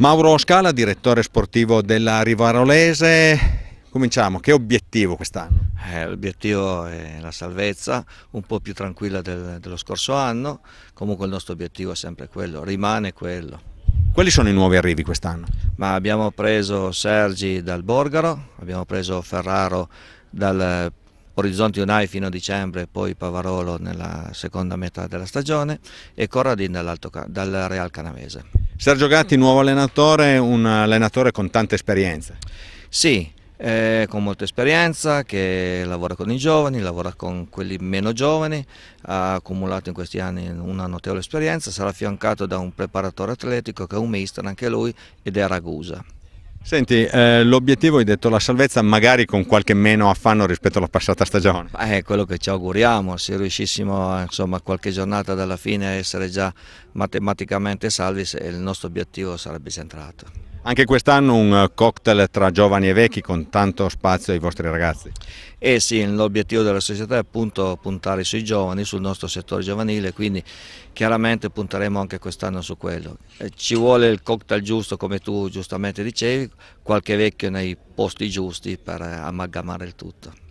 Mauro Scala, direttore sportivo della Rivarolese, cominciamo, che obiettivo quest'anno? Eh, l'obiettivo è la salvezza, un po' più tranquilla del, dello scorso anno, comunque il nostro obiettivo è sempre quello, rimane quello. Quali sono i nuovi arrivi quest'anno? abbiamo preso Sergi dal Borgaro, abbiamo preso Ferraro dal eh, Orizzonte Unai fino a dicembre, poi Pavarolo nella seconda metà della stagione e Corradin dal Real Canavese. Sergio Gatti, nuovo allenatore, un allenatore con tanta esperienza. Sì, eh, con molta esperienza, che lavora con i giovani, lavora con quelli meno giovani, ha accumulato in questi anni una notevole esperienza, sarà affiancato da un preparatore atletico che è un mister anche lui ed è a Ragusa. Senti, eh, l'obiettivo hai detto la salvezza magari con qualche meno affanno rispetto alla passata stagione. È eh, quello che ci auguriamo, se riuscissimo insomma qualche giornata dalla fine a essere già matematicamente salvi, il nostro obiettivo sarebbe centrato. Anche quest'anno un eh, cocktail tra giovani e vecchi con tanto spazio ai vostri ragazzi. Eh sì, l'obiettivo della società è appunto puntare sui giovani, sul nostro settore giovanile, quindi chiaramente punteremo anche quest'anno su quello. Eh, ci vuole il cocktail giusto, come tu giustamente dicevi, qualche vecchio nei posti giusti per eh, amalgamare il tutto.